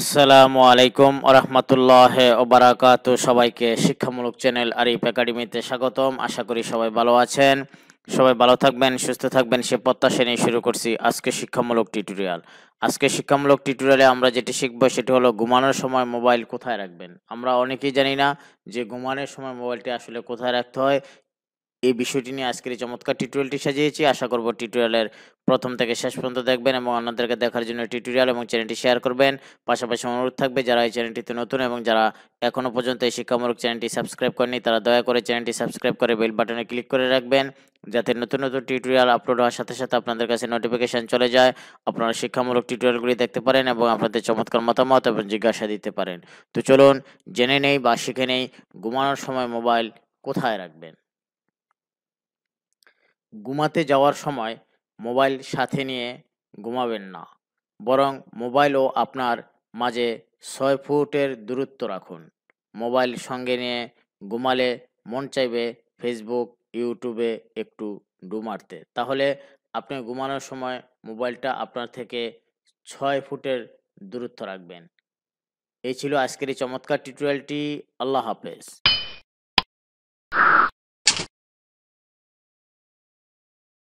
আসসালামু আলাইকুম রহমতুল্লাহ ওবরাকাত সবাইকে শিক্ষামূলক চ্যানেল আরিফ একাডেমিতে স্বাগতম আশা করি সবাই ভালো আছেন সবাই ভালো থাকবেন সুস্থ থাকবেন সে প্রত্যাশা নিয়ে শুরু করছি আজকে শিক্ষামূলক টিউটোরিয়াল আজকে শিক্ষামূলক টিউটোরিয়ালে আমরা যেটি শিখব সেটি হলো ঘুমানোর সময় মোবাইল কোথায় রাখবেন আমরা অনেকেই জানি না যে ঘুমানোর সময় মোবাইলটি আসলে কোথায় রাখতে হয় এই বিষয়টি নিয়ে আজকের এই চমৎকার টিউটোরিয়ালটি সাজিয়েছি আশা করব টিউটোরিয়ালের প্রথম থেকে শেষ পর্যন্ত দেখবেন এবং অন্যদেরকে দেখার জন্য টিউটোরিয়াল এবং চ্যানেলটি শেয়ার করবেন পাশাপাশি অনুরোধ থাকবে যারা এই চ্যানেলটিতে নতুন এবং যারা এখনও পর্যন্ত এই শিক্ষামূলক চ্যানেলটি সাবস্ক্রাইব করেনি তারা দয়া করে চ্যানেলটি সাবস্ক্রাইব করে বেল বাটনে ক্লিক করে রাখবেন যাতে নতুন নতুন টিউটোরিয়াল আপলোড হওয়ার সাথে সাথে আপনাদের কাছে নোটিফিকেশান চলে যায় আপনারা শিক্ষামূলক টিউটোরিয়ালগুলি দেখতে পারেন এবং আপনাদের চমৎকার মতামত এবং জিজ্ঞাসা দিতে পারেন তো চলুন জেনে নেই বা শিখে নেই ঘুমানোর সময় মোবাইল কোথায় রাখবেন ঘুমাতে যাওয়ার সময় মোবাইল সাথে নিয়ে ঘুমাবেন না বরং মোবাইলও আপনার মাঝে ছয় ফুটের দূরত্ব রাখুন মোবাইল সঙ্গে নিয়ে ঘুমালে মন চাইবে ফেসবুক ইউটিউবে একটু ডু মারতে তাহলে আপনি ঘুমানোর সময় মোবাইলটা আপনার থেকে ছয় ফুটের দূরত্ব রাখবেন এই ছিল আজকের এই চমৎকার টিউটোরিয়ালটি আল্লাহ হাফেজ